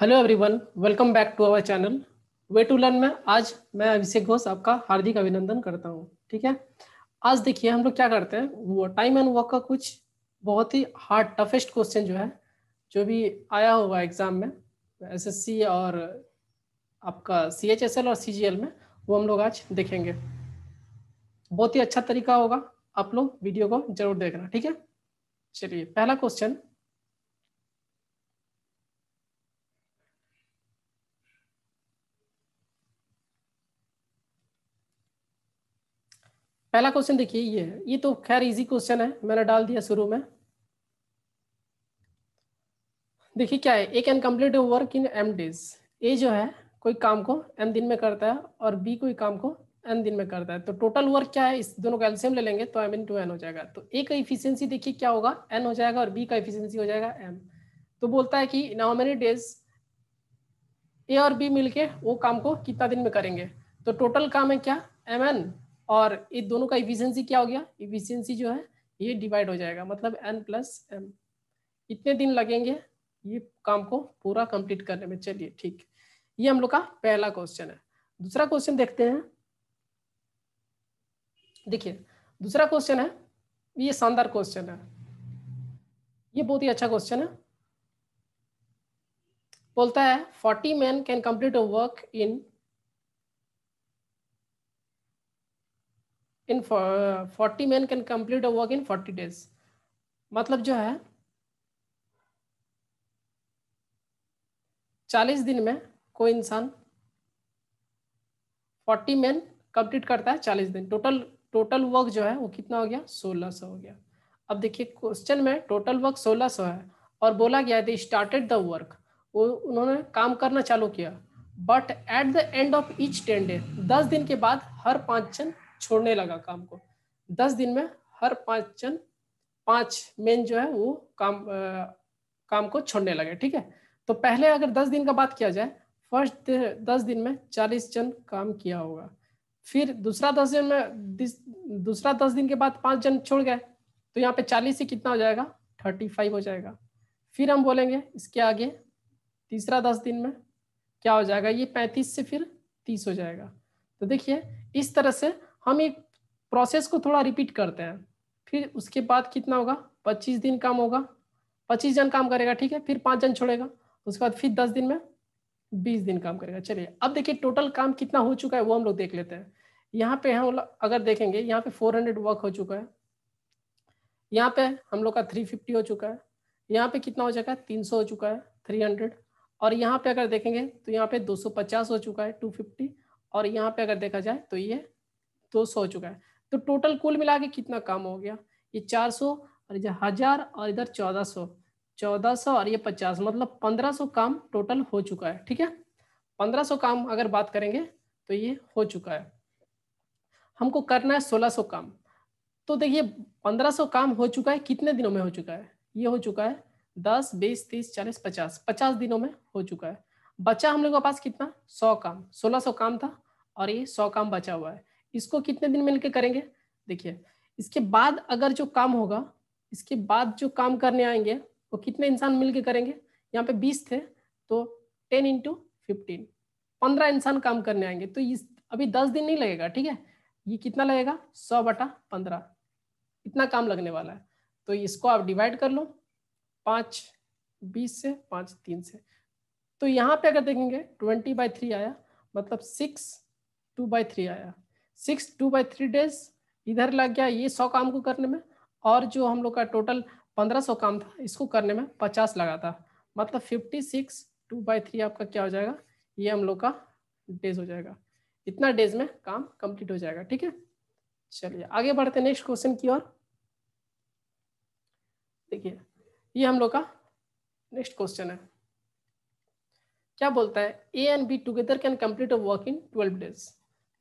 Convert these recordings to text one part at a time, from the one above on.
Hello everyone welcome back to our channel way to learn में आज मैं अभिषेक घोष आपका हार्दिक अभिनंदन करता हूँ ठीक है आज देखिए हम लोग क्या करते हैं वो टाइम एंड वर्क का कुछ बहुत ही हार्ड टफेस्ट क्वेश्चन जो है जो भी आया होगा एग्जाम में एसएससी और आपका सीएचएसएल और सीजीएल में वो हम लोग आज देखेंगे बहुत ही अच्छा तरीका होगा आप लोग वीडियो को जरूर देखना ठीक है चलिए पहला क्वेश्चन पहला क्वेश्चन देखिए ये है ये तो खैर इजी क्वेश्चन है मैंने डाल दिया शुरू में देखिए क्या है एक incomplete work in M days A जो है कोई काम को एन दिन में करता है और बी कोई काम को एन दिन में करता है तो टोटल वर्क क्या है इस दोनों का एल्सियम ले लेंगे तो एम इन टू एन हो जाएगा तो ए का इफिशियंसी देखिए क्या होगा एन हो जाएगा और बी का इफिशियंसी हो जाएगा एम तो बोलता है कि नाउ मेनी डेज ए और बी मिलके वो काम को कितना दिन में करेंगे तो टोटल काम है क्या एम एन और ये दोनों का इफिशियंसी क्या हो गया इफिशियंसी जो है ये डिवाइड हो जाएगा मतलब एन प्लस एम इतने दिन लगेंगे ये काम को पूरा कंप्लीट करने में चलिए ठीक ये हम लोग का पहला क्वेश्चन है दूसरा क्वेश्चन देखते हैं देखिए दूसरा क्वेश्चन है ये शानदार क्वेश्चन है ये बहुत ही अच्छा क्वेश्चन है बोलता है forty man can complete a work in in forty man can complete a work in forty days मतलब जो है चालीस दिन में कोई इंसान फोर्टी मैन कंप्लीट करता है चालीस दिन टोटल टोटल वर्क जो है वो कितना हो गया सोलह सौ हो गया अब देखिए क्वेश्चन में टोटल वर्क सोलह सौ है और बोला गया दे स्टार्टेड द वर्क वो उन्होंने काम करना चालू किया but at the end of each ten day दस दिन के बाद हर पांच जन छोड़ने लगा काम को दस दिन में हर पांच जन पांच मेन जो है वो काम आ, काम को छोड़ने लगे ठीक है तो पहले अगर दस दिन का बात किया जाए फर्स्ट दस दिन में चालीस जन काम किया होगा फिर दूसरा दस दिन में दूसरा दस दिन के बाद पांच जन छोड़ गए तो यहाँ पे चालीस से कितना हो जाएगा थर्टी फाइव हो जाएगा फिर हम बोलेंगे इसके आगे तीसरा दस दिन में क्या हो जाएगा ये पैंतीस से फिर तीस हो जाएगा तो देखिए इस तरह से हम एक प्रोसेस को थोड़ा रिपीट करते हैं फिर उसके बाद कितना होगा पच्चीस दिन काम होगा पच्चीस जन काम करेगा ठीक है फिर पाँच जन छोड़ेगा उसके बाद फिर दस दिन में बीस दिन काम करेगा चलिए अब देखिए टोटल काम कितना हो चुका है वो हम लोग देख लेते हैं यहाँ पे हम अगर देखेंगे यहाँ पे फोर हंड्रेड वर्क हो चुका है यहाँ पे हम लोग का थ्री फिफ्टी हो चुका है यहाँ पे कितना हो चुका है तीन सौ हो चुका है थ्री हंड्रेड और यहाँ पे अगर देखेंगे तो यहाँ पे दो सौ पचास हो चुका है टू फिफ्टी और यहाँ पे अगर देखा जाए तो ये तो सौ हो चुका है तो टोटल कुल मिला के कितना काम हो गया ये चार सौ और इधर हजार और इधर चौदह सौ चौदह सौ और ये पचास मतलब पंद्रह सौ काम टोटल हो चुका है ठीक है पंद्रह सौ काम अगर बात करेंगे तो ये हो चुका है हमको करना है सोलह सौ काम तो देखिए पंद्रह सौ काम हो चुका है कितने दिनों में हो चुका है ये हो चुका है दस बीस तीस चालीस पचास पचास दिनों में हो चुका है बचा हम लोगों के पास कितना सौ काम सोलह सौ काम था और ये सौ काम बचा हुआ है इसको कितने दिन मिलकर करेंगे देखिए इसके बाद अगर जो काम होगा इसके बाद जो काम करने आएंगे वो कितने इंसान मिलकर करेंगे यहाँ पे बीस थे तो टेन इंटू फिफ्टीन पंद्रह इंसान काम करने आएंगे तो इस अभी दस दिन नहीं लगेगा ठीक है ये कितना लगेगा सौ बटा पंद्रह इतना काम लगने वाला है तो इसको आप डिवाइड कर लो पाँच बीस से पाँच तीन से तो यहाँ पे अगर देखेंगे ट्वेंटी बाई थ्री आया मतलब सिक्स टू बाई थ्री आया six two by three days इधर लग गया ये सौ काम को करने में और जो हम लोग का टोटल पंद्रह सौ काम था इसको करने में पचास लगा था मतलब fifty six two by three आपका क्या हो जाएगा ये हम लोग का डेज हो जाएगा इतना डेज में काम कंप्लीट हो जाएगा ठीक है चलिए आगे बढ़ते नेक्स्ट क्वेश्चन की ओर देखिए ये हम लोग का नेक्स्ट क्वेश्चन है क्या बोलता है A and B together can complete a work in twelve days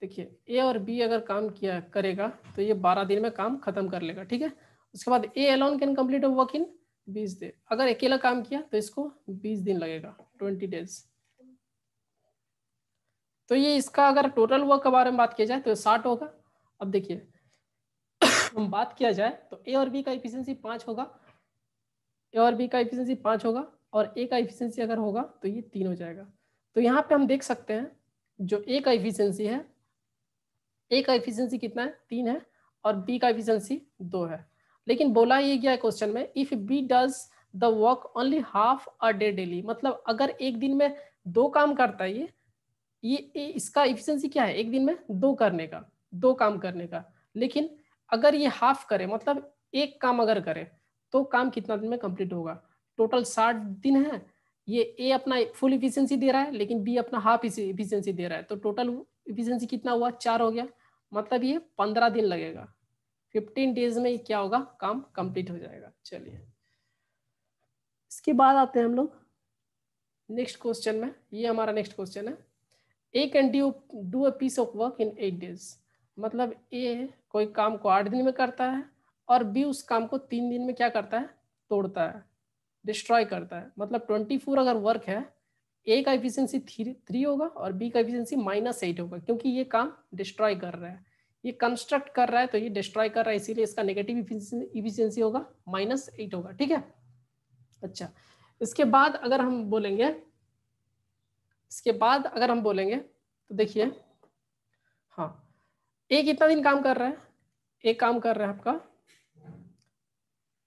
देखिए ए और बी अगर काम किया करेगा तो ये बारह दिन में काम खत्म कर लेगा ठीक है उसके बाद A alone can complete work in बीस दिन अगर अकेला काम किया तो इसको बीस दिन लगेगा ट्वेंटी डेज तो ये इसका अगर टोटल वर्क के बारे में बात किया जाए तो साठ होगा अब देखिए बात किया जाए तो ए और बी का इफिशियंसी पांच होगा ए और बी का इफिशियंसी पांच होगा और ए का इफिशियंसी अगर होगा तो ये तीन हो जाएगा तो यहाँ पे हम देख सकते हैं जो ए का इफिशियंसी है ए का इफिशियंसी कितना है तीन है और बी का इफिशियंसी दो है लेकिन बोला ये गया क्वेश्चन में if B does the work only half a day daily मतलब अगर एक दिन में दो काम करता है ये ये इसका इफिशियंसी क्या है एक दिन में दो करने का दो काम करने का लेकिन अगर ये हाफ करे मतलब एक काम अगर करे तो काम कितना दिन में कंप्लीट होगा टोटल साठ दिन है ये ए अपना फुल इफिशियंसी दे रहा है लेकिन बी अपना हाफ इफिशियंसी दे रहा है तो टोटल इफिशियंसी कितना हुआ चार हो गया मतलब ये पंद्रह दिन लगेगा फिफ्टीन डेज में क्या होगा काम कंप्लीट हो जाएगा चलिए इसके बाद आते हैं हम लोग नेक्स्ट क्वेश्चन में ये हमारा नेक्स्ट क्वेश्चन है A can do do a piece of work in eight days मतलब ए कोई काम को आठ दिन में करता है और बी उस काम को तीन दिन में क्या करता है तोड़ता है डिस्ट्रॉय करता है मतलब ट्वेंटी फोर अगर वर्क है ए का एफिशिएंसी थ्री होगा और बी का एफिशिएंसी माइनस एट होगा क्योंकि ये काम डिस्ट्रॉय कर रहा है ये कंस्ट्रक्ट कर रहा है तो ये डिस्ट्रॉय कर रहा है इसीलिए इसका नेगेटिव इफिशियंसी होगा माइनस एट होगा ठीक है अच्छा इसके बाद अगर हम बोलेंगे इसके बाद अगर हम बोलेंगे तो देखिए हाँ एक इतना दिन काम कर रहा है एक काम कर रहा है आपका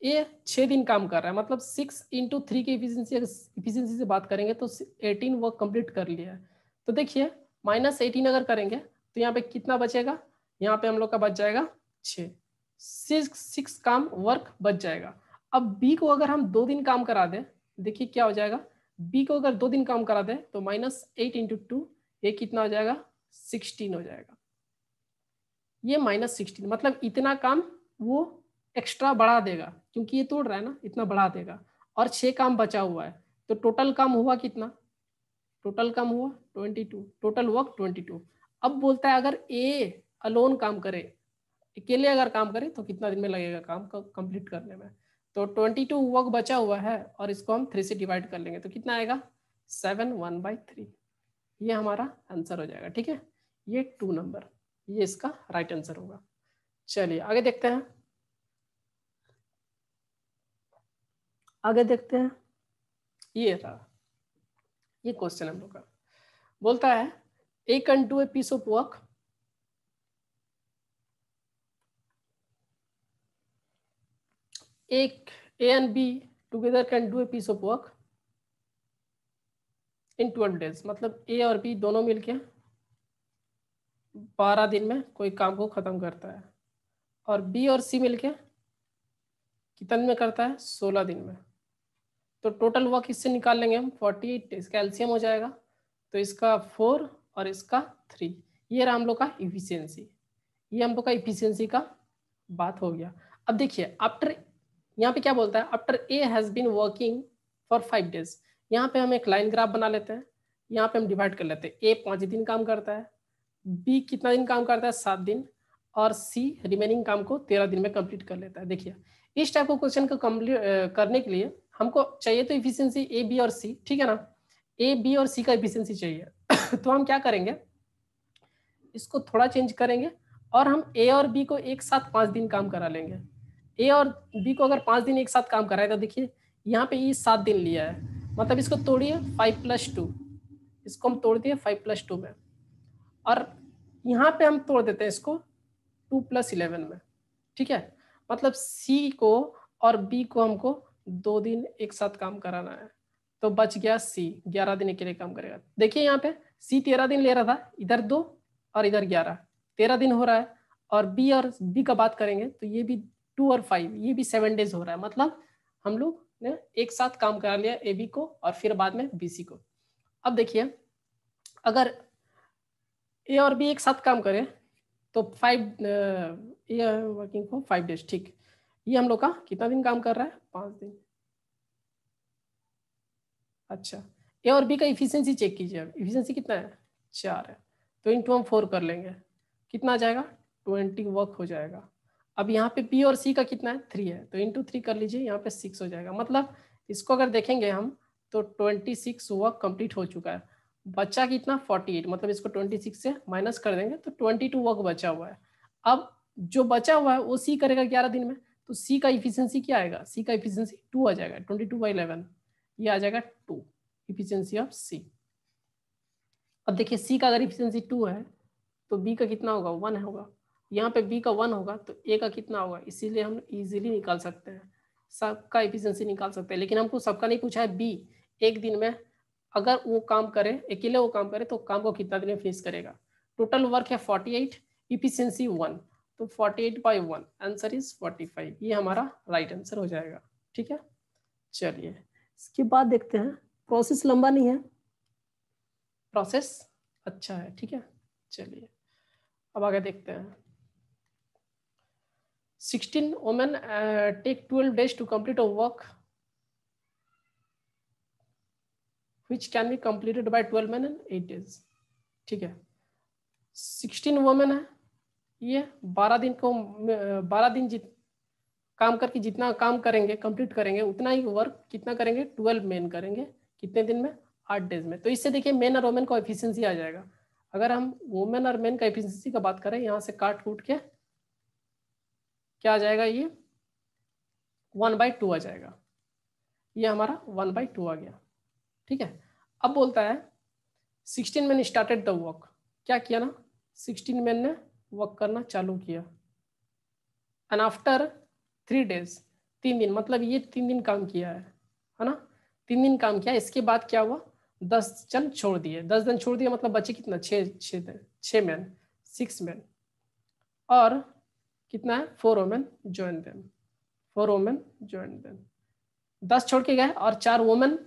ये छः दिन काम कर रहा है मतलब सिक्स इंटू थ्री की इफिशियंसी इफिशियंसी से बात करेंगे तो एटीन वर्क कंप्लीट कर लिया है तो देखिए माइनस एटीन अगर करेंगे तो यहाँ पे कितना बचेगा यहाँ पे हम लोग का बच जाएगा छः सिक्स काम वर्क बच जाएगा अब बी को अगर हम दो दिन काम करा दें देखिए क्या हो जाएगा बी को अगर दो दिन काम करा दें तो माइनस एट इंटू टू ये कितना हो जाएगा सिक्सटीन हो जाएगा ये माइनस सिक्सटीन मतलब इतना काम वो एक्स्ट्रा बढ़ा देगा क्योंकि ये तोड़ रहा है ना इतना बढ़ा देगा और छः काम बचा हुआ है तो टोटल काम हुआ कितना टोटल काम हुआ twenty two total work twenty two अब बोलता है अगर ए अलोन काम करे अकेले अगर काम करे तो कितना दिन में लगेगा काम कंप्लीट करने में तो ट्वेंटी टू वर्क बचा हुआ है और इसको हम थ्री से डिवाइड कर लेंगे तो कितना आएगा सेवन वन बाई थ्री ये हमारा आंसर हो जाएगा ठीक है ये टू नंबर ये इसका राइट आंसर होगा चलिए आगे देखते हैं आगे देखते हैं ये रहा ये क्वेश्चन हम लोग का बोलता है A can do a piece of work एक A and B together can do a piece of work in twelve days मतलब ए और बी दोनों मिलके बारह दिन में कोई काम को ख़त्म करता है और बी और सी मिलके कितने में करता है सोलह दिन में तो टोटल वर्क इससे निकाल लेंगे हम फोर्टी एट इसका एल्सियम हो जाएगा तो इसका फोर और इसका थ्री ये रहा हम लोग का इफिशियंसी ये हम लोग का इफिशियंसी का बात हो गया अब देखिए आफ्टर यहाँ पे क्या बोलता है after A has been working for five days यहाँ पे हम एक लाइन ग्राफ बना लेते हैं यहाँ पे हम डिवाइड कर लेते हैं ए पाँच दिन काम करता है बी कितना दिन काम करता है सात दिन और सी रिमेनिंग काम को तेरह दिन में कंप्लीट कर लेता है देखिए इस टाइप को क्वेश्चन को कम्प्लीट करने के लिए हमको चाहिए तो इफिशियंसी ए बी और सी ठीक है ना ए बी और सी का इफिशियंसी चाहिए तो हम क्या करेंगे इसको थोड़ा चेंज करेंगे और हम ए और बी को एक साथ पाँच दिन काम करा लेंगे ए और बी को अगर पाँच दिन एक साथ काम कराए तो देखिए यहाँ पे ई सात दिन लिया है मतलब इसको तोड़िए फाइव प्लस टू इसको हम तोड़ दिए फाइव प्लस टू में और यहाँ पे हम तोड़ देते हैं इसको टू प्लस इलेवन में ठीक है मतलब सी को और बी को हमको दो दिन एक साथ काम कराना है तो बच गया सी ग्यारह दिन अकेले काम करेगा देखिए यहाँ पे सी तेरह दिन ले रहा था इधर दो और इधर ग्यारह तेरह दिन हो रहा है और बी और बी का बात करेंगे तो ये भी टू और फाइव ये भी सेवन डेज हो रहा है मतलब हम लोग ने एक साथ काम करा लिया ए बी को और फिर बाद में बी सी को अब देखिए अगर ए और बी एक साथ काम करें तो फाइव ए वर्किंग को फाइव डेज ठीक ये हम लोग का कितना दिन काम कर रहा है पांच दिन अच्छा ए और बी का इफिशियंसी चेक कीजिए अब इफिशियंसी कितना है चार है तो इंटू हम फोर कर लेंगे कितना आ जाएगा ट्वेंटी वर्क हो जाएगा अब यहाँ पे बी और सी का कितना है थ्री है तो इंटू थ्री कर लीजिए यहाँ पे सिक्स हो जाएगा मतलब इसको अगर देखेंगे हम तो ट्वेंटी सिक्स वर्क कंप्लीट हो चुका है बच्चा कितना फोर्टी एट मतलब इसको ट्वेंटी सिक्स से माइनस कर देंगे तो ट्वेंटी टू वर्क बचा हुआ है अब जो बचा हुआ है वो सी करेगा ग्यारह दिन में तो सी का इफिशियंसी क्या आएगा सी का इफिशियंसी टू आ जाएगा ट्वेंटी टू बाई इलेवन ये आ जाएगा टू इफिशियंसी ऑफ सी अब देखिए C का अगर इफिशियंसी टू है तो बी का कितना होगा वन होगा यहाँ पे बी का वन होगा तो ए का कितना होगा इसीलिए हम इजीली निकाल सकते हैं सबका इफिशियंसी निकाल सकते हैं लेकिन हमको सबका नहीं पूछा है बी एक दिन में अगर वो काम करे अकेले वो काम करे तो काम को कितना दिन में फिनिश करेगा टोटल वर्क है फोर्टी एट इफिशियंसी वन तो 48 बाई वन आंसर इज 45 ये हमारा राइट right आंसर हो जाएगा ठीक है चलिए इसके बाद देखते हैं प्रोसेस लंबा नहीं है प्रोसेस अच्छा है ठीक है चलिए अब आगे देखते हैं 16 women take take 12 days to complete a work which can be completed by 12 men in 8 days ठीक है 16 वोमेन है ये बारह दिन को बारह दिन जित काम करके जितना काम करेंगे कंप्लीट करेंगे उतना ही वर्क कितना करेंगे ट्वेल्व मेन करेंगे कितने दिन में आठ डेज में तो इससे देखिए मेन और वोमेन का एफिशिएंसी आ जाएगा अगर हम वोमेन और मेन का एफिशिएंसी का बात करें यहाँ से काट कूट के क्या आ जाएगा ये वन बाई टू आ जाएगा ये हमारा वन बाई टू आ गया ठीक है अब बोलता है sixteen man started the work क्या किया ना सिक्सटीन मैन ने वर्क करना चालू किया एंड आफ्टर थ्री डेज तीन दिन मतलब ये तीन दिन काम किया है है ना तीन दिन काम किया इसके बाद क्या हुआ दस जन छोड़ दिए दस जन छोड़ दिए मतलब बचे कितना छः छः छः मैन सिक्स मैन और कितना है four women join then four women join then दस छोड़ के गए और चार वोमेन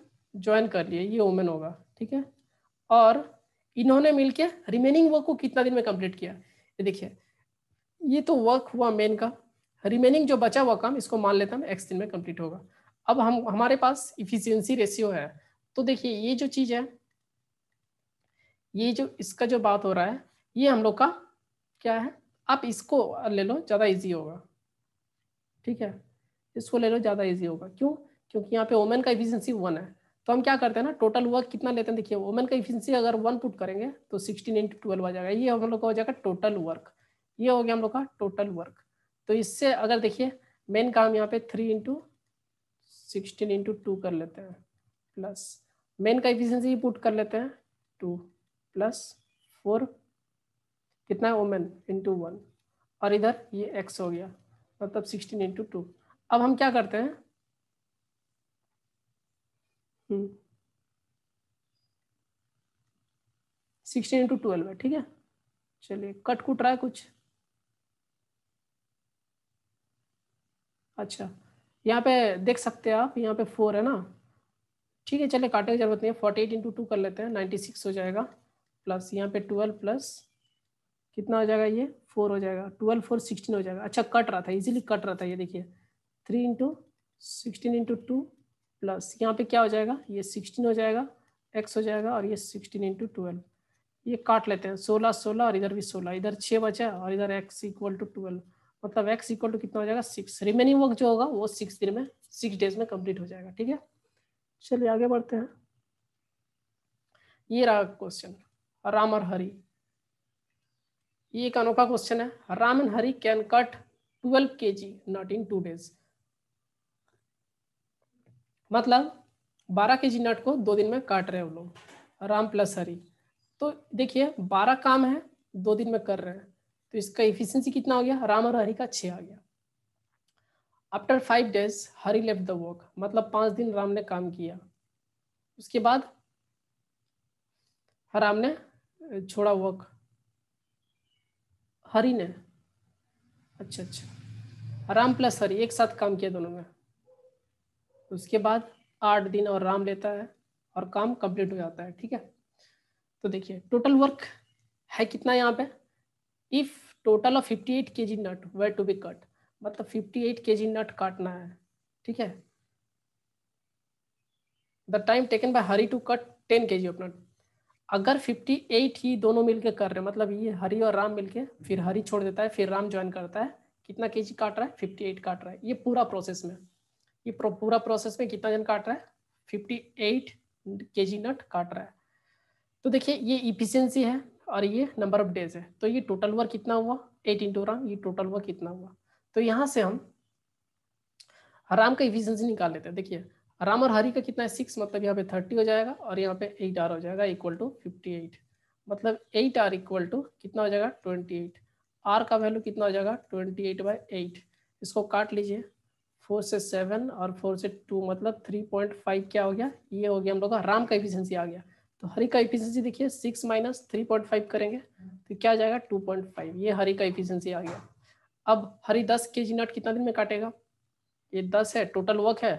ज्वाइन कर लिए ये वोमेन होगा ठीक है और इन्होंने मिलके रिमेनिंग वर्क को कितना दिन में कंप्लीट किया ये देखिए ये तो वर्क हुआ मेन का रिमेनिंग जो बचा हुआ काम इसको मान लेता हूँ एक्स दिन में कंप्लीट होगा अब हम हमारे पास इफिशियंसी रेशियो है तो देखिए ये जो चीज़ है ये जो इसका जो बात हो रहा है ये हम लोग का क्या है आप इसको ले लो ज़्यादा इजी होगा ठीक है इसको ले लो ज़्यादा इजी होगा क्यों क्योंकि यहाँ पे वोमेन का इफिशियंसी वन है तो हम क्या करते हैं ना टोटल वर्क कितना लेते हैं देखिए वोमेन का इफिशियंसी अगर वन पुट करेंगे तो सिक्सटीन इंटू ट्वेल्व आ जाएगा ये हम लोग का हो जाएगा टोटल वर्क ये हो गया हम लोग का टोटल वर्क तो इससे अगर देखिए मेन काम यहाँ पे three into sixteen into two कर लेते हैं प्लस मेन का इफिशियंसी पुट कर लेते हैं टू प्लस फोर कितना है वोमेन इंटू वन और इधर ये एक्स हो गया मतलब सिक्सटीन इंटू टू अब हम क्या करते हैं सिक्सटीन इंटू ट्वेल्व है ठीक है चलिए कट कुट रहा है कुछ अच्छा यहाँ पे देख सकते हैं आप यहाँ पे फोर है ना ठीक है चलिए काटने की जरूरत नहीं है फोर्टी एट इंटू टू कर लेते हैं नाइन्टी सिक्स हो जाएगा प्लस यहाँ पे ट्वेल्व प्लस कितना हो जाएगा ये फोर हो जाएगा ट्वेल्व फोर सिक्सटीन हो जाएगा अच्छा कट रहा था इजीली कट रहा था ये देखिए three into sixteen into two plus यहाँ पे क्या हो जाएगा ये सिक्सटीन हो जाएगा एक्स हो जाएगा और ये सिक्सटीन इंटू ट्वेल्व ये काट लेते हैं सोलह सोलह और इधर भी सोलह इधर छः बचा और इधर एक्स इक्वल टू ट्वेल्व मतलब एक्स इक्वल टू कितना हो जाएगा सिक्स रिमेनिंग वर्क जो होगा वो सिक्स दिन में सिक्स डेज में कंप्लीट हो जाएगा ठीक है चलिए आगे बढ़ते हैं ये रहा क्वेश्चन राम और हरी ये एक अनोखा क्वेश्चन है Ram and Hari can cut twelve K G nut in two days मतलब बारह के जी नट को दो दिन में काट रहे हैं वो लोग राम प्लस हरी तो देखिए बारह काम है दो दिन में कर रहे हैं तो इसका इफिशियंसी कितना हो गया राम और हरी का छः आ गया after five days Hari left the work मतलब पाँच दिन राम ने काम किया उसके बाद राम ने छोड़ा वर्क हरी ने अच्छा अच्छा राम प्लस हरी एक साथ काम किया दोनों में उसके बाद आठ दिन और राम लेता है और काम कंप्लीट हो जाता है ठीक है तो देखिए टोटल वर्क है कितना यहाँ पे if total of 58 eight K G nut were to be cut मतलब 58 एट के जी नट काटना है ठीक है the time taken by Hari to cut 10 K ji of नट अगर 58 ही दोनों मिलके कर रहे हैं मतलब ये हरी और राम मिलके फिर हरी छोड़ देता है फिर राम ज्वाइन करता है कितना के जी काट रहा है एट काट रहा है ये पूरा प्रोसेस में ये पूरा प्रोसेस में कितना जन काट रहा है फिफ्टी एट के जी नट काट रहा है तो देखिए ये इफिशियंसी है और ये नंबर ऑफ डेज है तो ये टोटल वर्क कितना हुआ एट इंटू राम ये टोटल वर्क कितना हुआ तो यहाँ से हम राम का इफिशियंसी निकाल लेते हैं देखिए राम और हरी का कितना है सिक्स मतलब यहाँ पे थर्टी हो जाएगा और यहाँ पे एट आर हो जाएगा इक्वल टू फिफ्टी एट मतलब एट आर इक्वल टू कितना हो जाएगा ट्वेंटी एट आर का वैल्यू कितना हो जाएगा ट्वेंटी एट बाई एट इसको काट लीजिए फोर से सेवन और फोर से टू मतलब थ्री पॉइंट फाइव क्या हो गया ये हो गया हम लोग का राम का इफिशियंसी आ गया तो हरी का इफिशियंसी देखिए six minus three point five करेंगे तो क्या जाएगा टू पॉइंट फाइव ये हरी का इफिशियंसी आ गया अब हरी दस के जी नट कितना दिन में काटेगा ये दस है टोटल वर्क है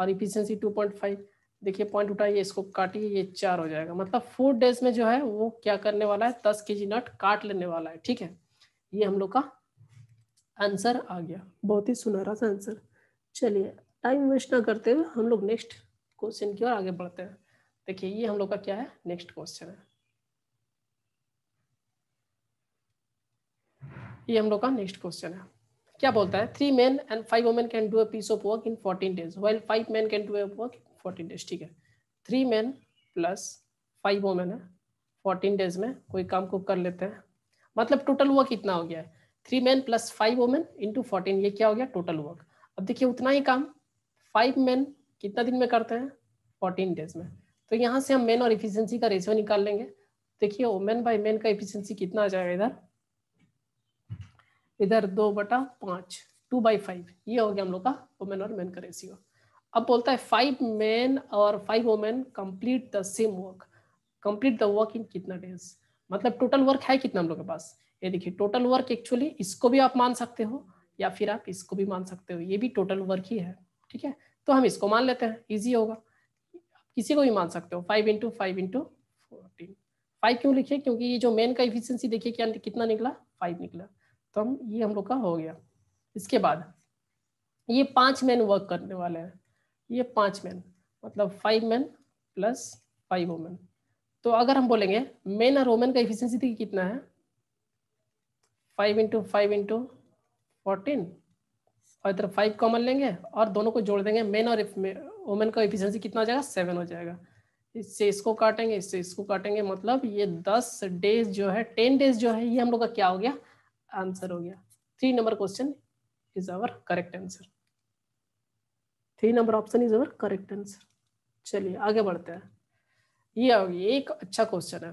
और इफिशियंसी टू पॉइंट फाइव देखिए पॉइंट उठाइए इसको काटिए ये चार हो जाएगा मतलब फोर डेज में जो है वो क्या करने वाला है दस के जी नट काट लेने वाला है ठीक है ये हम लोग का आंसर आ गया बहुत ही सुनहरा सा आंसर चलिए टाइम वेस्ट ना करते हुए हम लोग नेक्स्ट क्वेश्चन की ओर आगे बढ़ते हैं देखिए ये हम लोग का क्या है नेक्स्ट क्वेश्चन है ये हम लोग का नेक्स्ट क्वेश्चन है क्या बोलता है three man and five women can do a piece of work in fourteen days well five man can do a work in fourteen days ठीक है three man plus five women है fourteen days में कोई काम को कर लेते हैं मतलब टोटल वर्क इतना हो गया है three man plus five women into fourteen ये क्या हो गया टोटल वर्क अब देखिए उतना ही काम फाइव मेन कितना दिन में करते हैं फोर्टीन डेज में तो यहाँ से हम मेन और इफिशियंसी का रेशियो निकाल लेंगे देखिए वोमेन बाई मेन का इफिशियंसी कितना आ जाएगा इधर इधर दो बटा पांच टू बाई फाइव ये हो गया हम लोग का वोमेन और मेन का रेशियो अब बोलता है फाइव मेन और five women complete the same work complete the work in कितना डेज मतलब टोटल वर्क है कितना हम लोग के पास ये देखिए टोटल वर्क एक्चुअली इसको भी आप मान सकते हो या फिर आप इसको भी मान सकते हो ये भी टोटल वर्क ही है ठीक है तो हम इसको मान लेते हैं ईजी होगा किसी को भी मान सकते हो five into five into fourteen five क्यों लिखे क्योंकि ये जो मेन का इफिशियंसी देखिए क्या कितना निकला फाइव निकला तो हम ये हम लोग का हो गया इसके बाद ये पांच मैन वर्क करने वाले हैं ये पांच मैन मतलब five man plus five women तो अगर हम बोलेंगे मेन और वोमेन का इफिशियंसी देखिए कितना है five into five into fourteen और इधर फाइव कॉमन लेंगे और दोनों को जोड़ देंगे मेन और वोमेन का इफिशियंसी कितना हो जाएगा सेवन हो जाएगा इससे इसको काटेंगे इससे इसको काटेंगे मतलब ये दस डेज जो है टेन डेज जो है ये हम लोग का क्या हो गया आंसर हो गया three number question is our correct answer three number option is our correct answer चलिए आगे बढ़ते हैं ये एक अच्छा क्वेश्चन है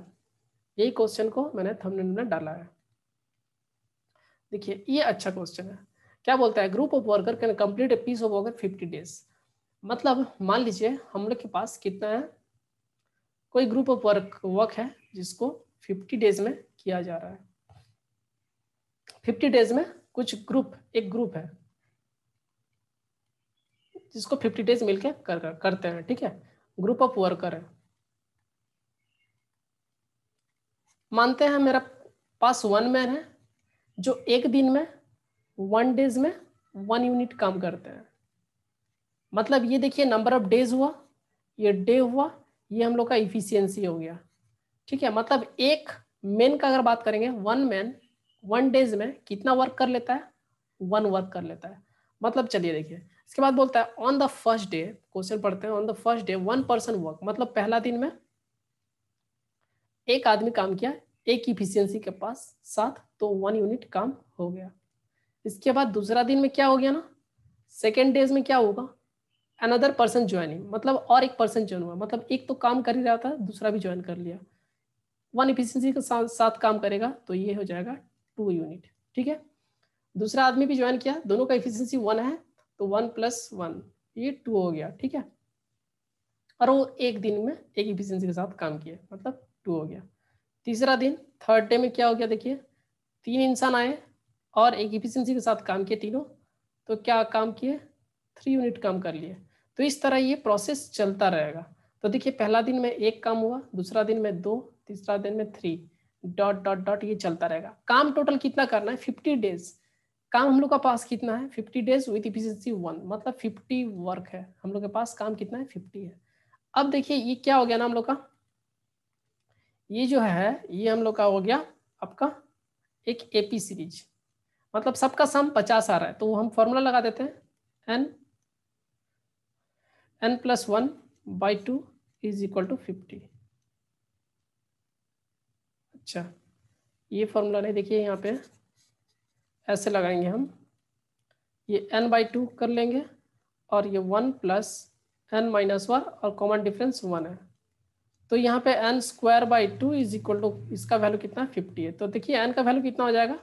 यही क्वेश्चन को मैंने थंबनेल में डाला है देखिए ये अच्छा क्वेश्चन है क्या बोलता है group of worker can complete a piece of work fifty days मतलब मान लीजिए हम लोग के पास कितना है कोई ग्रुप ऑफ वर्क वर्क है जिसको फिफ्टी डेज में किया जा रहा है फिफ्टी डेज में कुछ ग्रुप एक ग्रुप है जिसको फिफ्टी डेज मिलके कर, कर करते हैं ठीक है ग्रुप ऑफ वर्कर है मानते हैं मेरा पास वन मैन है जो एक दिन में वन डेज में वन यूनिट काम करते हैं मतलब ये देखिए नंबर ऑफ डेज हुआ ये डे हुआ ये हम लोग का इफिशियंसी हो गया ठीक है मतलब एक मैन का अगर बात करेंगे वन मैन वन डेज में कितना वर्क कर लेता है वन वर्क कर लेता है मतलब चलिए देखिए इसके बाद बोलता है on the first day question पढ़ते हैं on the first day one person work मतलब पहला दिन में एक आदमी काम किया एक इफिशियंसी के पास साथ तो वन यूनिट काम हो गया इसके बाद दूसरा दिन में क्या हो गया ना सेकेंड डेज में क्या होगा अनदर पर्सन ज्वाइनिंग मतलब और एक पर्सन ज्वाइन हुआ मतलब एक तो काम कर ही रहा था दूसरा भी ज्वाइन कर लिया वन इफिशियंसी के साथ साथ काम करेगा तो ये हो जाएगा टू यूनिट ठीक है दूसरा आदमी भी ज्वाइन किया दोनों का इफिशियंसी वन है तो वन प्लस वन ये टू हो गया ठीक है और वो एक दिन में एक इफिशियंसी के साथ काम किया मतलब टू हो गया तीसरा दिन थर्ड डे में क्या हो गया देखिए तीन इंसान आए और एक इफिशेंसी के साथ काम किए तीनों तो क्या काम किए थ्री यूनिट काम कर लिए तो इस तरह ये प्रोसेस चलता रहेगा तो देखिए पहला दिन में एक काम हुआ दूसरा दिन में दो तीसरा दिन में थ्री डॉट डॉट डॉट ये चलता रहेगा काम टोटल कितना करना है फिफ्टी डेज काम हम लोग का पास कितना है fifty days with efficiency one मतलब फिफ्टी वर्क है हम लोग के पास काम कितना है फिफ्टी है अब देखिए ये क्या हो गया ना हम लोग का ये जो है ये हम लोग का हो गया आपका एक एपी सीरीज मतलब सबका सम पचास आ रहा है तो हम फॉर्मूला लगा देते हैं N N plus one by two is equal to fifty अच्छा ये फॉर्मूला नहीं देखिए यहाँ पे ऐसे लगाएंगे हम ये एन बाई टू कर लेंगे और ये one plus N minus one और कॉमन डिफरेंस वन है तो यहाँ पे N square by two is equal to इसका वैल्यू कितना फिफ्टी है तो देखिए एन का वैल्यू कितना हो जाएगा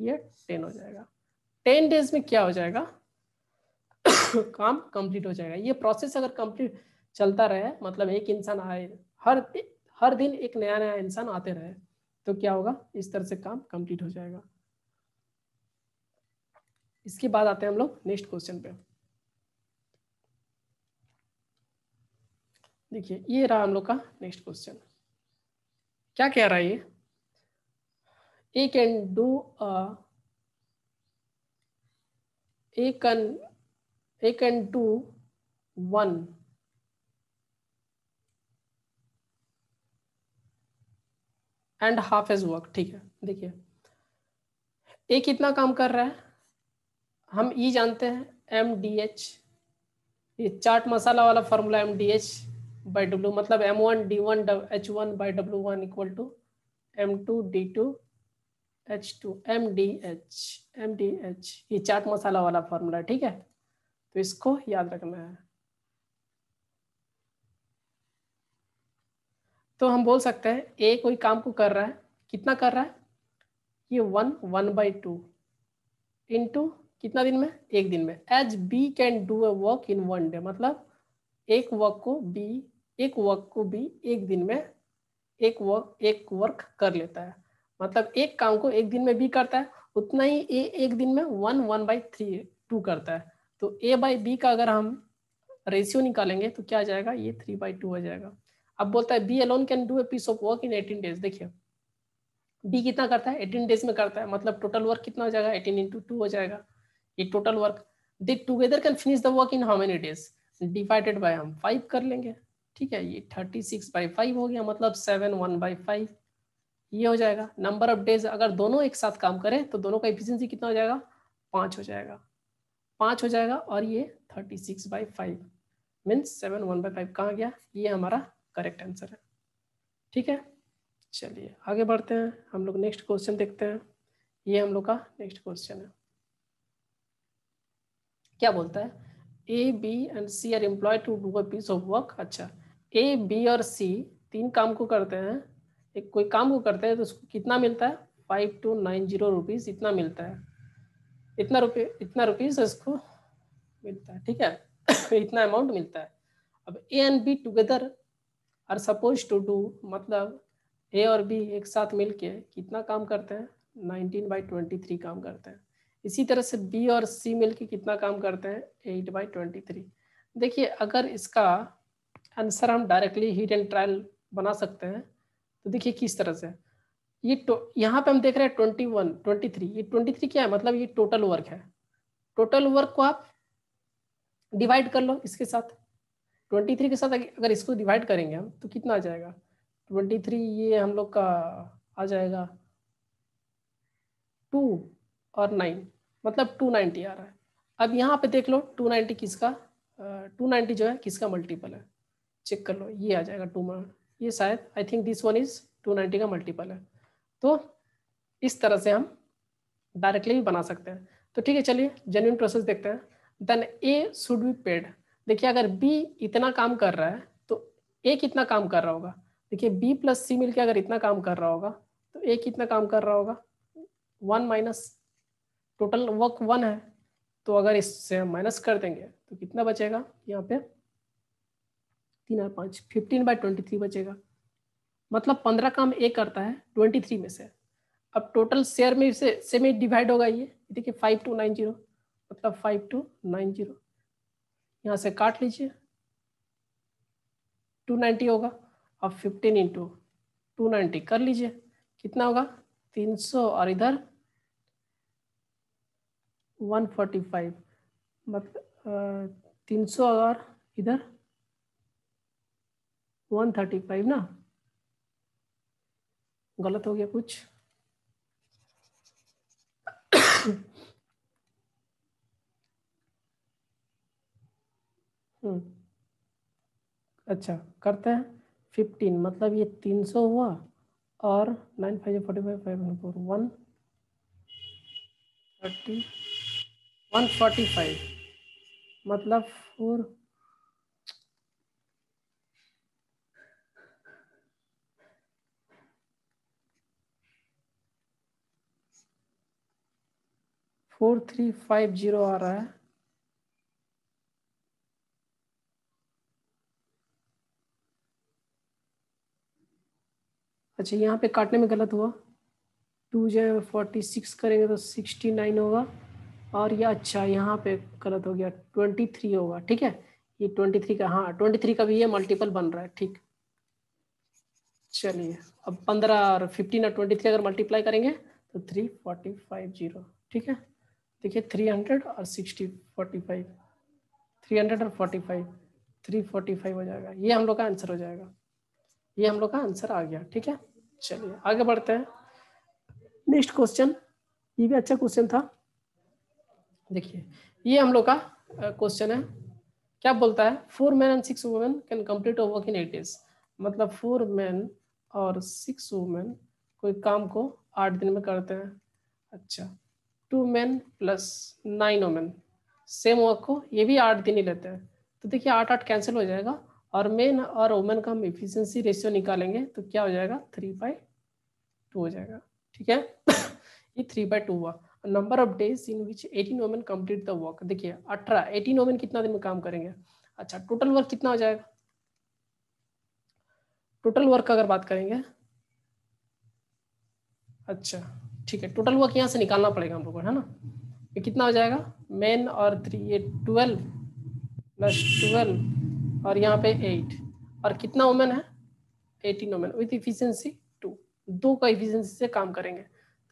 ये टेन हो जाएगा टेन डेज में क्या हो जाएगा काम कंप्लीट हो जाएगा ये प्रोसेस अगर कंप्लीट चलता रहे मतलब एक इंसान आए हर हर दिन एक नया नया इंसान आते रहे तो क्या होगा इस तरह से काम कंप्लीट हो जाएगा इसके बाद आते हैं हम लोग नेक्स्ट क्वेश्चन पे देखिए ये रहा हम लोग का नेक्स्ट क्वेश्चन क्या कह रहा है ये A can do A can A can do one and half as work ठीक है देखिए ए कितना काम कर रहा है हम ई e जानते हैं एम डी एच ये चाट मसाला वाला formula M D H by W मतलब M one D one H one by W one equal to M two D two H two M D H M D H ये चाट मसाला वाला formula ठीक है तो इसको याद रखना है तो हम बोल सकते हैं ए कोई काम को कर रहा है कितना कर रहा है ये one one by two into कितना दिन में एक दिन में as B can do a work in one day मतलब एक वर्क को बी एक वर्क को भी एक दिन में एक वर्क एक वर्क कर लेता है मतलब एक काम को एक दिन में भी करता है उतना ही ए एक दिन में one one by three two करता है तो ए बाई बी का अगर हम रेशियो निकालेंगे तो क्या आ जाएगा ये थ्री बाई टू आ जाएगा अब बोलता है B alone can do a piece of work in eighteen days देखिए बी कितना करता है एटीन डेज में करता है मतलब टोटल वर्क कितना हो जाएगा एटीन इंटू टू हो जाएगा ये total work they together can finish the work in how many days divided by हम फाइव कर लेंगे ठीक है ये थर्टी सिक्स बाई फाइव हो गया मतलब सेवन वन बाई फाइव ये हो जाएगा नंबर ऑफ डेज अगर दोनों एक साथ काम करें तो दोनों का एफिशिएंसी कितना हो जाएगा पाँच हो जाएगा पाँच हो जाएगा और ये thirty six by five means seven one by five कहाँ गया ये हमारा करेक्ट आंसर है ठीक है चलिए आगे बढ़ते हैं हम लोग नेक्स्ट क्वेश्चन देखते हैं ये हम लोग का नेक्स्ट क्वेश्चन है क्या बोलता है A B and C are employ to do a piece of work अच्छा ए बी और सी तीन काम को करते हैं एक कोई काम को करते हैं तो उसको कितना मिलता है five two nine zero rupees इतना मिलता है इतना रुपये इतना रुपीज़ इसको मिलता है ठीक है इतना अमाउंट मिलता है अब A and B together are suppose to do मतलब ए और बी एक साथ मिल के कितना काम करते हैं नाइनटीन बाई ट्वेंटी थ्री काम करते हैं इसी तरह से बी और सी मिल के कितना काम करते हैं एट बाई ट्वेंटी थ्री देखिए अगर इसका आंसर हम डायरेक्टली हीट एंड ट्रायल बना सकते हैं तो देखिए किस तरह से ये तो, यहाँ पे हम देख रहे हैं ट्वेंटी वन ट्वेंटी थ्री ये ट्वेंटी थ्री क्या है मतलब ये टोटल वर्क है टोटल वर्क को आप डिवाइड कर लो इसके साथ ट्वेंटी थ्री के साथ अगर इसको डिवाइड करेंगे हम तो कितना आ जाएगा ट्वेंटी थ्री ये हम लोग का आ जाएगा टू और नाइन मतलब टू नाइन्टी आ रहा है अब यहाँ पे देख लो टू नाइन्टी किसका टू नाइन्टी जो है किसका मल्टीपल है चेक कर लो ये आ जाएगा टू ये शायद I think this one is two ninety का मल्टीपल है तो इस तरह से हम डायरेक्टली भी बना सकते हैं तो ठीक है चलिए जेन्यून प्रोसेस देखते हैं then A should be paid देखिए अगर बी इतना काम कर रहा है तो ए कितना काम कर रहा होगा देखिए बी प्लस सी मिलकर अगर इतना काम कर रहा होगा तो ए कितना काम कर रहा होगा one minus total work one है तो अगर इससे हम माइनस कर देंगे तो कितना बचेगा यहाँ पे तीन और पाँच फिफ्टीन बाई ट्वेंटी थ्री बचेगा मतलब पंद्रह काम ए करता है ट्वेंटी थ्री में से अब टोटल शेयर में से से में डिवाइड होगा ये देखिए फाइव टू नाइन जीरो मतलब फाइव टू नाइन जीरो यहाँ से काट लीजिए टू नाइन्टी होगा अब फिफ्टीन इंटू टू नाइन्टी कर लीजिए कितना होगा तीन सौ और इधर वन फोर्टी फाइव मतलब तीन सौ और इधर वन थर्टी फाइव ना गलत हो गया कुछ हम्म। अच्छा करते हैं फिफ्टीन मतलब ये तीन सौ हुआ और nine five forty five five four one thirty one forty five मतलब four four three five zero आ रहा है अच्छा यहाँ पे काटने में गलत हुआ टू जो है फोर्टी सिक्स करेंगे तो सिक्सटी नाइन होगा और ये अच्छा यहाँ पे गलत हो गया ट्वेंटी थ्री होगा ठीक है ये ट्वेंटी थ्री का हाँ ट्वेंटी थ्री का भी ये मल्टीपल बन रहा है ठीक चलिए अब पंद्रह और फिफ्टीन और ट्वेंटी थ्री अगर मल्टीप्लाई करेंगे तो थ्री फोर्टी फाइव जीरो ठीक है देखिए 300 और 60 45 300 और 45 345 हो जाएगा ये हम लोग का आंसर हो जाएगा ये हम लोग का आंसर आ गया ठीक है चलिए आगे बढ़ते हैं नेक्स्ट क्वेश्चन ये भी अच्छा क्वेश्चन था देखिए ये हम लोग का क्वेश्चन है क्या बोलता है four man and six women can complete work in eight days मतलब फोर मैन और सिक्स वुमेन कोई काम को आठ दिन में करते हैं अच्छा two man plus nine women same work को ये भी आठ दिन ही लेते हैं तो देखिए आठ आठ कैंसिल हो जाएगा और मेन और वोमेन का हम इफिशियंसी रेशियो निकालेंगे तो क्या हो जाएगा थ्री बाई टू हो जाएगा ठीक है ये थ्री बाई टू हुआ number of days in which eighteen women complete the work देखिए अठारह एटीन वोमेन कितना दिन में काम करेंगे अच्छा टोटल वर्क कितना हो जाएगा टोटल वर्क अगर बात करेंगे अच्छा ठीक है टोटल वर्क यहाँ से निकालना पड़ेगा हम लोग को है ना ये कितना हो जाएगा मेन और थ्री ये ट्वेल्व प्लस ट्वेल्व और यहाँ पे एट और कितना वोमेन है eighteen women with efficiency two दो का इफिशियंसी से काम करेंगे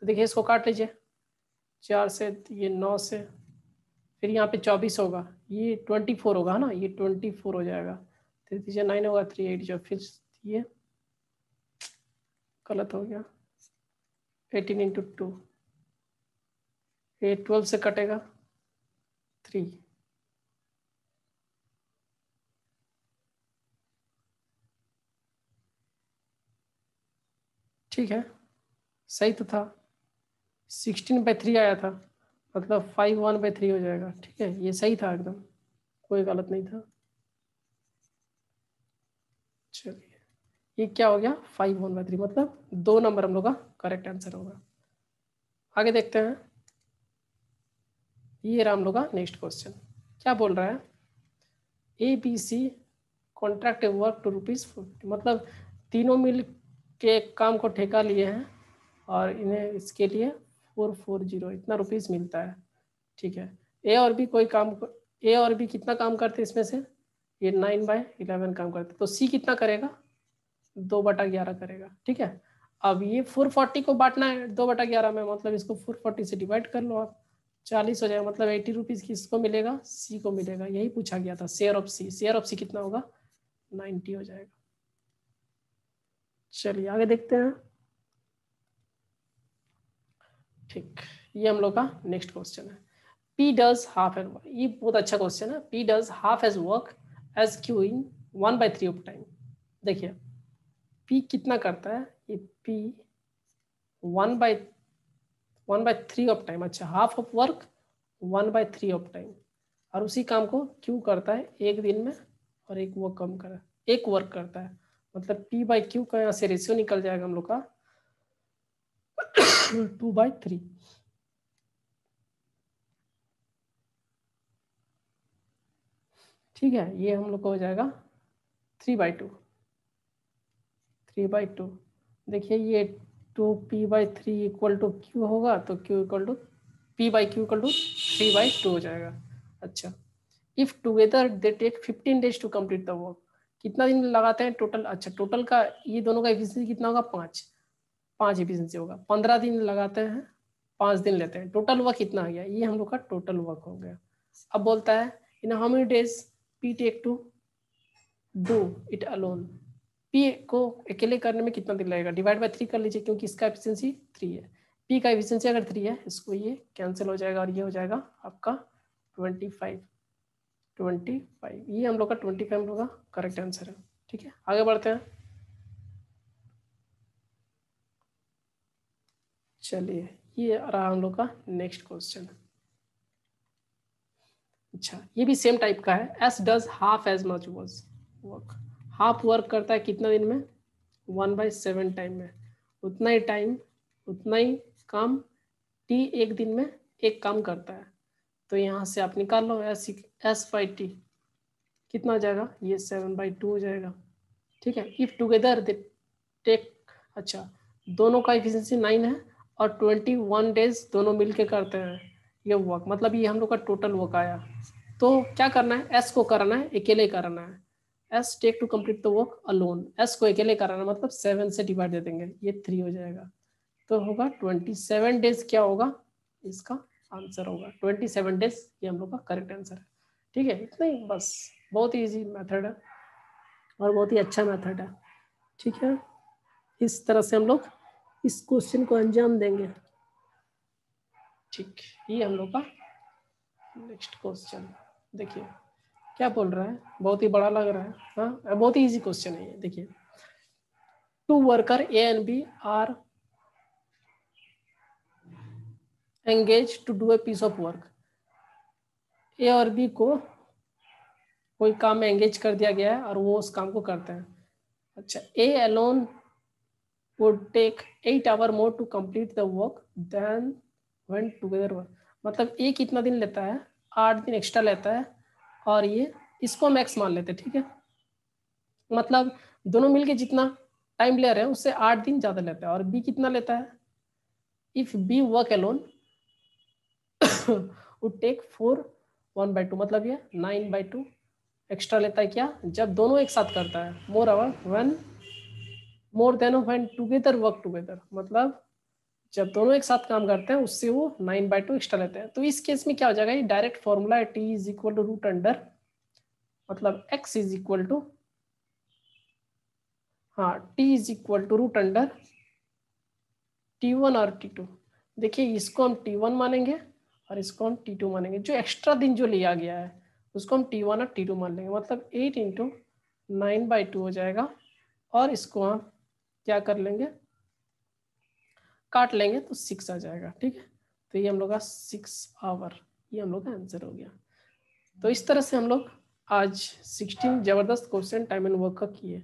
तो देखिए इसको काट लीजिए चार से ये नौ से फिर यहाँ पे चौबीस होगा ये ट्वेंटी फोर होगा है ना ये ट्वेंटी फोर हो जाएगा थ्री थ्री नाइन होगा थ्री एट जो फिर ये गलत हो गया एटीन इंटू टू ये ट्वेल्व से कटेगा थ्री ठीक है सही तो था सिक्सटीन बाई थ्री आया था मतलब फाइव वन बाई थ्री हो जाएगा ठीक है ये सही था एकदम कोई गलत नहीं था चलिए ये क्या हो गया फाइव वन बाई थ्री मतलब दो नंबर हम लोग का करेक्ट आंसर होगा आगे देखते हैं ये राम लोग का नेक्स्ट क्वेश्चन क्या बोल रहा है A B C contract work two rupees मतलब तीनों मिल के काम को ठेका लिए हैं और इन्हें इसके लिए फोर फोर जीरो इतना रुपीज़ मिलता है ठीक है ए और बी कोई काम ए और बी कितना काम करते इसमें से ये नाइन बाय इलेवन काम करते तो सी कितना करेगा दो बटा ग्यारह करेगा ठीक है अब ये फोर फोर्टी को बांटना है दो बटा ग्यारह में मतलब इसको फोर फोर्टी से डिवाइड कर लो आप चालीस हो जाएगा मतलब एटी रुपीज़ किसको मिलेगा सी को मिलेगा यही पूछा गया था share of C share of C कितना होगा नाइन्टी हो जाएगा चलिए आगे देखते हैं ठीक ये हम लोग का नेक्स्ट क्वेश्चन है पी डज हाफ एज ये बहुत अच्छा क्वेश्चन है P does half as work as Q in one by three of time देखिए पी कितना करता है ये P one by one by three of time अच्छा half of work one by three of time और उसी काम को क्यू करता है एक दिन में और एक वो कम कर एक वर्क करता है मतलब पी बाई क्यू का यहाँ से रेशियो निकल जाएगा हम लोग का टू बाई थ्री ठीक है ये हम लोग का हो जाएगा three by two three by two देखिए ये two P by three equal to Q होगा तो Q equal to P by Q equal to three by two हो जाएगा अच्छा if together they take fifteen days to complete the work कितना दिन लगाते हैं टोटल अच्छा टोटल का ये दोनों का एफिशिएंसी कितना होगा पाँच पाँच एफिशिएंसी होगा पंद्रह दिन लगाते हैं पाँच दिन लेते हैं टोटल वर्क कितना आ गया ये हम लोग का टोटल वर्क हो गया अब बोलता है in how many days P take to do it alone P को अकेले करने में कितना दिन लगेगा डिवाइड बाय थ्री कर लीजिए क्योंकि इसका एफिशियंसी थ्री है पी का एफिशियंसी अगर थ्री है इसको ये कैंसिल हो जाएगा और ये हो जाएगा आपका ट्वेंटी फाइव ट्वेंटी फाइव ये हम लोग का ट्वेंटी फाइव लोग का करेक्ट आंसर है ठीक है आगे बढ़ते हैं चलिए ये रहा हम लोग का नेक्स्ट क्वेश्चन अच्छा ये भी सेम टाइप का है S does half as much was work half work करता है कितना दिन में वन बाई सेवन टाइम में उतना ही टाइम उतना ही काम टी एक दिन में एक काम करता है तो यहाँ से आप निकाल लो एस एस बाई टी कितना हो जाएगा ये सेवन बाई टू हो जाएगा ठीक है इफ टुगेदर दे टेक अच्छा दोनों का इफिशेंसी नाइन है और ट्वेंटी वन डेज दोनों मिलके करते हैं ये वर्क मतलब ये हम लोग का टोटल वर्क आया तो क्या करना है एस को करना है अकेले करना है S take to complete the work alone S को अकेले कराना मतलब सेवन से डिवाइड दे देंगे ये थ्री हो जाएगा तो होगा ट्वेंटी सेवन डेज क्या होगा इसका आंसर होगा ट्वेंटी सेवन डेज ये हम लोग का करेक्ट आंसर है ठीक है इतना ही बस बहुत ही ईजी मैथड है और बहुत ही अच्छा मैथड है ठीक है इस तरह से हम लोग इस क्वेश्चन को अंजाम देंगे ठीक ये हम लोग का नेक्स्ट क्वेश्चन देखिए क्या बोल रहा है बहुत ही बड़ा लग रहा है हाँ बहुत ही इजी क्वेश्चन है ये देखिए two worker A and B are engage to do a piece of work A और बी को कोई काम में एंगेज कर दिया गया है और वो उस काम को करते हैं अच्छा A alone would take eight hour more to complete the work than when together work मतलब एक इतना दिन लेता है आठ दिन एक्स्ट्रा लेता है और ये इसको हम एक्स मान लेते हैं ठीक है मतलब दोनों मिलके जितना टाइम ले रहे हैं उससे आठ दिन ज़्यादा लेते हैं और बी कितना लेता है इफ बी वर्क एलोन वो take four one by two मतलब ये नाइन बाई टू एक्स्ट्रा लेता है क्या जब दोनों एक साथ करता है more hour one more than one together work together मतलब जब दोनों एक साथ काम करते हैं उससे वो नाइन बाई टू एक्स्ट्रा लेते हैं तो इस केस में क्या हो जाएगा ये डायरेक्ट फॉर्मूला है T is equal to root under मतलब एक्स इज इक्वल टू हाँ T is equal to root under T one और टी टू देखिए इसको हम टी वन मानेंगे और इसको हम टी टू मानेंगे जो एक्स्ट्रा दिन जो लिया गया है उसको हम टी वन और टी टू मान लेंगे मतलब eight into nine by two हो जाएगा और इसको हम क्या कर लेंगे काट लेंगे तो सिक्स आ जाएगा ठीक है तो ये हम लोग का सिक्स आवर ये हम लोग का आंसर हो गया तो इस तरह से हम लोग आज सिक्सटीन जबरदस्त क्वेश्चन टाइम एंड वर्क का किए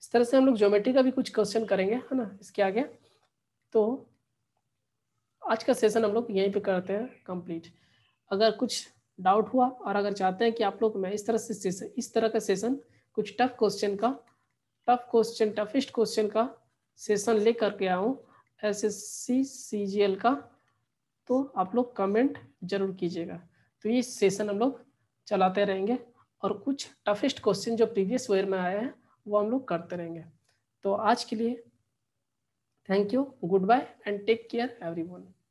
इस तरह से हम लोग ज्योमेट्री का भी कुछ क्वेश्चन करेंगे है ना इसके आगे तो आज का सेशन हम लोग यहीं पे करते हैं कंप्लीट अगर कुछ डाउट हुआ और अगर चाहते हैं कि आप लोग मैं इस तरह से सेशन इस तरह का सेशन कुछ टफ क्वेश्चन का टफ क्वेश्चन टफेस्ट क्वेश्चन का सेशन ले करके आऊँ S S C C G L का तो आप लोग कमेंट जरूर कीजिएगा तो ये सेशन हम लोग चलाते रहेंगे और कुछ टफेस्ट क्वेश्चन जो प्रीवियस वेयर में आए हैं वो हम लोग करते रहेंगे तो आज के लिए thank you goodbye and take care everyone